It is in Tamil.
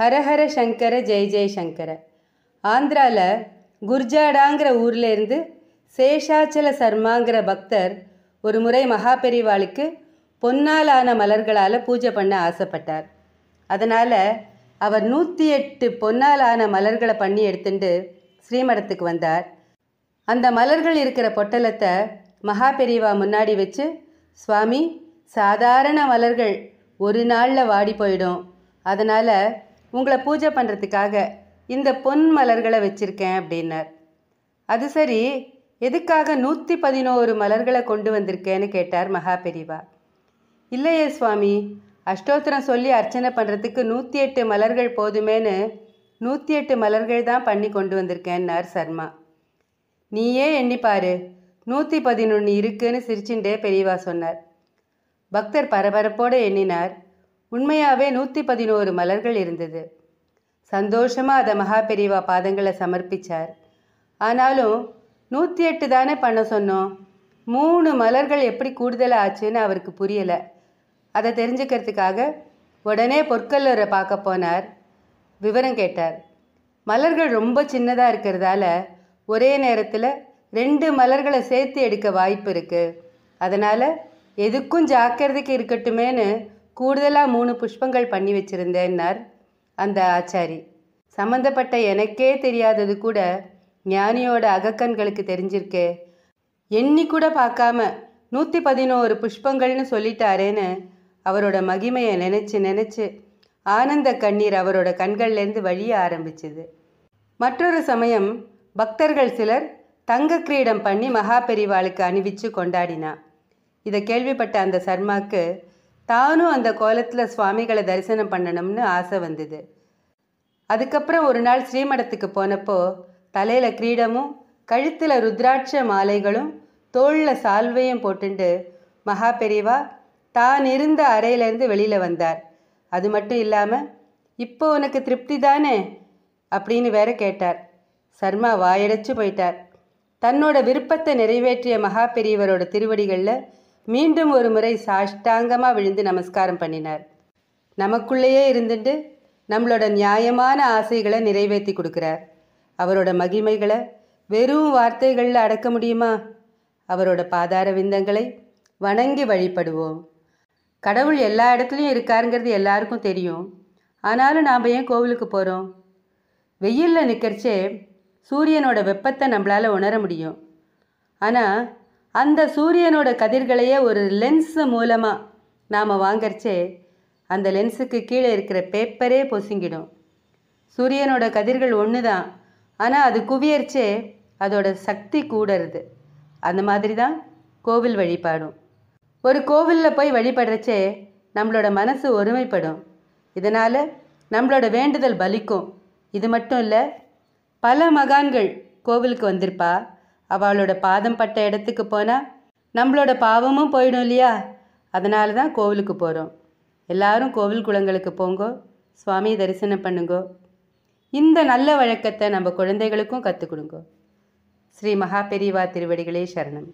ஹரஹர சங்கர ஜெய் ஜெய் சங்கர ஆந்திராவில் குர்ஜாடாங்கிற ஊர்லேருந்து சேஷாச்சல சர்மாங்கிற பக்தர் ஒரு முறை மகாபெரிவாளுக்கு பொன்னாலான மலர்களால் பூஜை பண்ண ஆசைப்பட்டார் அதனால் அவர் நூற்றி எட்டு பொன்னாலான மலர்களை பண்ணி எடுத்துட்டு ஸ்ரீமடத்துக்கு வந்தார் அந்த மலர்கள் இருக்கிற பொட்டலத்தை மகாபெரிவா முன்னாடி வச்சு சுவாமி சாதாரண மலர்கள் ஒரு நாளில் வாடி போயிடும் அதனால் உங்களை பூஜை பண்ணுறதுக்காக இந்த பொன் மலர்களை வச்சுருக்கேன் அப்படின்னார் அது சரி எதுக்காக நூற்றி பதினோரு மலர்களை கொண்டு வந்திருக்கேன்னு கேட்டார் மகா பெரிவா இல்லையே சுவாமி அஷ்டோத்திரம் சொல்லி அர்ச்சனை பண்ணுறதுக்கு நூற்றி எட்டு மலர்கள் போதுமேனு நூற்றி எட்டு மலர்கள் தான் பண்ணி கொண்டு வந்திருக்கேன்னார் சர்மா நீயே எண்ணிப்பாரு நூற்றி பதினொன்று இருக்குன்னு சிரிச்சுட்டே பெரியவா சொன்னார் பக்தர் பரபரப்போடு எண்ணினார் உண்மையாகவே நூற்றி பதினோரு மலர்கள் இருந்தது சந்தோஷமாக அதை மகா பெரியவா பாதங்களை சமர்ப்பித்தார் ஆனாலும் நூற்றி எட்டு தானே பண்ண சொன்னோம் மூணு மலர்கள் எப்படி கூடுதலாக ஆச்சுன்னு அவருக்கு புரியலை அதை தெரிஞ்சுக்கிறதுக்காக உடனே பொற்கல்லரை பார்க்க போனார் விவரம் கேட்டார் மலர்கள் ரொம்ப சின்னதாக இருக்கிறதால ஒரே நேரத்தில் ரெண்டு மலர்களை சேர்த்து எடுக்க வாய்ப்பு இருக்குது அதனால் எதுக்கும் ஜாக்கிரதைக்கு இருக்கட்டுமேனு கூடுதலாக மூணு புஷ்பங்கள் பண்ணி வச்சிருந்தேன்னார் அந்த ஆச்சாரி சம்மந்தப்பட்ட எனக்கே தெரியாதது கூட ஞானியோட அகக்கண்களுக்கு தெரிஞ்சிருக்கே எண்ணி கூட பார்க்காம நூற்றி பதினோரு புஷ்பங்கள்னு சொல்லிட்டாரேன்னு அவரோட மகிமையை நினச்சி நினச்சி ஆனந்த கண்ணீர் அவரோட கண்கள்லேருந்து வழிய ஆரம்பிச்சுது மற்றொரு சமயம் பக்தர்கள் சிலர் தங்க கிரீடம் பண்ணி மகாபெரிவாளுக்கு அணிவிச்சு கொண்டாடினா இதை கேள்விப்பட்ட அந்த சர்மாக்கு தானும் அந்த கோலத்தில் சுவாமிகளை தரிசனம் பண்ணணும்னு ஆசை வந்தது அதுக்கப்புறம் ஒரு நாள் ஸ்ரீமடத்துக்கு போனப்போ தலையில் கிரீடமும் கழுத்தில் ருத்ராட்ச மாலைகளும் தோளில் சால்வையும் போட்டுண்டு மகா பெரியவா தான் இருந்த அறையிலேருந்து வெளியில் வந்தார் அது மட்டும் இல்லாமல் இப்போ உனக்கு திருப்தி தானே அப்படின்னு வேற கேட்டார் சர்மா வாயடைச்சு போயிட்டார் தன்னோட விருப்பத்தை நிறைவேற்றிய மகா பெரியவரோட திருவடிகளில் மீண்டும் ஒரு முறை சாஷ்டாங்கமாக விழுந்து நமஸ்காரம் பண்ணினார் நமக்குள்ளேயே இருந்துட்டு நம்மளோட நியாயமான ஆசைகளை நிறைவேற்றி கொடுக்குறார் அவரோட மகிமைகளை வெறும் வார்த்தைகளில் அடக்க முடியுமா அவரோட பாதார விந்தங்களை வணங்கி வழிபடுவோம் கடவுள் எல்லா இடத்துலையும் இருக்காருங்கிறது எல்லாருக்கும் தெரியும் ஆனாலும் நாம் ஏன் கோவிலுக்கு போகிறோம் வெயிலில் நிற்கிறச்சே சூரியனோட வெப்பத்தை நம்மளால் உணர முடியும் ஆனால் அந்த சூரியனோட கதிர்களையே ஒரு லென்ஸ் மூலமாக நாம் வாங்கரிச்சே அந்த லென்ஸுக்கு கீழே இருக்கிற பேப்பரே பொசுங்கிடும் சூரியனோட கதிர்கள் ஒன்று தான் ஆனால் அது குவியரிச்சே அதோட சக்தி கூடுறது அந்த மாதிரி தான் கோவில் வழிபாடும் ஒரு கோவிலில் போய் வழிபடுறச்சே நம்மளோட மனசு ஒருமைப்படும் இதனால் நம்மளோட வேண்டுதல் பலிக்கும் இது மட்டும் இல்லை பல மகான்கள் கோவிலுக்கு வந்திருப்பா அவளோட பாதம் பட்ட இடத்துக்கு போனால் நம்மளோட பாவமும் போயிடும் இல்லையா அதனால தான் கோவிலுக்கு போகிறோம் எல்லாரும் கோவில் குளங்களுக்கு போங்கோ சுவாமி தரிசனம் பண்ணுங்கோ இந்த நல்ல வழக்கத்தை நம்ம குழந்தைகளுக்கும் கற்றுக் கொடுங்கோ ஸ்ரீ பெரிவா திருவடிகளே சரணம்